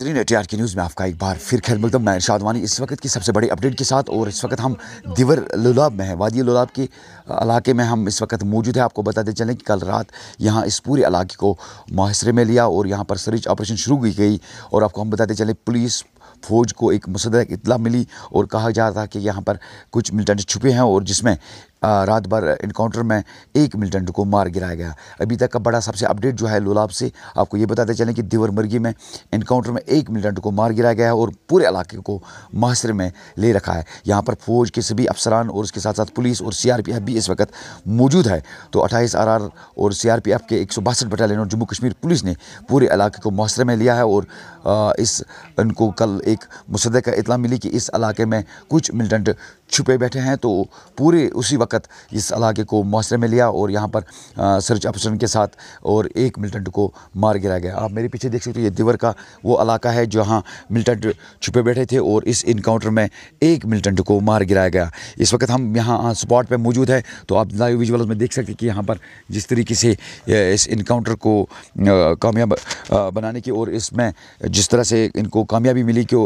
नजरीन ATR के news में आपका एक बार फिर खैर मकदम मैं इरशाद वानी इस वक्त की सबसे बड़ी अपडेट के साथ और इस वक्त हम दिवर लुलाब में हैं वादी लोलाब के इलाके में हम इस वक्त मौजूद हैं आपको बताते चलें कि कल रात यहाँ इस पूरे इलाके को मुहासरे में लिया और यहाँ पर सर्च ऑपरेशन शुरू की गई और आपको हम बताते चलें पुलिस फ़ौज को एक मुसद इतला मिली और कहा जा रहा था कि यहाँ पर कुछ मिलिटेंट छुपे हैं और जिसमें रात भर इनकाउंटर में एक मिलिटेंट को मार गिराया गया अभी तक का बड़ा सबसे अपडेट जो है लोलाब से आपको ये बताते चलें कि देवर मर्गी में इनकाउंटर में एक मिलिटेंट को मार गिराया गया है और पूरे इलाके को माहसरे में ले रखा है यहाँ पर फौज के सभी अफसरान और उसके साथ साथ पुलिस और सी भी इस वक्त मौजूद है तो अट्ठाईस आर और सी के एक बटालियन और जम्मू कश्मीर पुलिस ने पूरे इलाके को माहसरे में लिया है और इस इनको कल एक मुसद इतला मिली कि इस इलाके में कुछ मिलिटेंट छुपे बैठे हैं तो पूरे उसी वक्त इस इलाके को मुआरे में लिया और यहाँ पर सर्च ऑपरेशन के साथ और एक मिलिटेंट को मार गिराया गया आप मेरे पीछे देख सकते हो ये दीवर का वो इलाका है जहाँ मिलिटेंट छुपे बैठे थे और इस इनकाउंटर में एक मिलिटेंट को मार गिराया गया इस वक्त हम यहाँ स्पॉट पर मौजूद है तो आप लाइव विजुअल में देख सकते कि यहाँ पर जिस तरीके से इस इनकाउंटर को कामयाब बनाने की और इसमें जिस तरह से इनको कामयाबी मिली कि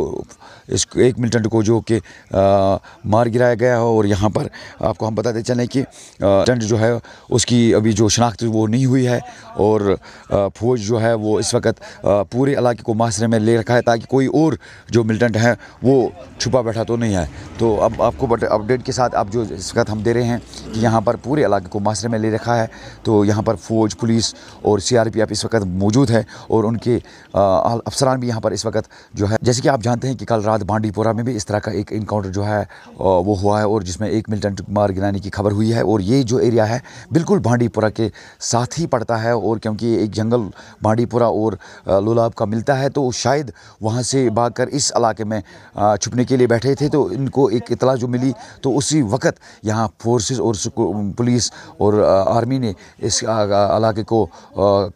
इस एक मिलिटेंट को जो कि मार गिराया गया है और यहाँ पर आपको हम बताते चलें कि टेंट जो है उसकी अभी जो शनाख्त वो नहीं हुई है और फौज जो है वो इस वक्त पूरे इलाके को मासरे में ले रखा है ताकि कोई और जो मिलिटेंट है वो छुपा बैठा तो नहीं है तो अब आपको अपडेट के साथ आप जो इस वक्त हम दे रहे हैं कि यहाँ पर पूरे इलाके को मासरे में ले रखा है तो यहाँ पर फौज पुलिस और एफ इस वक्त मौजूद है और उनके अफसरान भी यहाँ पर इस वक्त जो है जैसे कि आप जानते हैं कि कल रात बांडीपोरा में भी इस तरह का एक इनकाउंटर जो है वो हुआ है और जिसमें एक मिलिटेंट मार गिराने की खबर हुई है और ये जो एरिया है बिल्कुल भांडीपुरा के साथ ही पड़ता है और क्योंकि एक जंगल भांडीपुरा और लुलाब का मिलता है तो शायद वहाँ से भागकर इस इलाके में छुपने के लिए बैठे थे तो इनको एक इतला जो मिली तो उसी वक्त यहाँ फोर्सेस और पुलिस और आर्मी ने इस इलाके को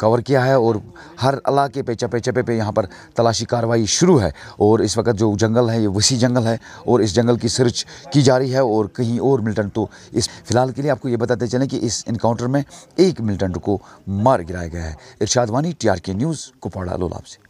कवर किया है और हर इलाके पे चपे चपे पे यहाँ पर तलाशी कार्रवाई शुरू है और इस वक्त जो जंगल है ये वसी जंगल है और इस जंगल की सर्च की की जा रही है और कहीं और मिलिटेंट तो इस फिलहाल के लिए आपको ये बताते चलें कि इस इनकाउंटर में एक मिलिटेंट को मार गिराया गया है इर्शाद वानी टी न्यूज़ कुपवाड़ा लोलाब से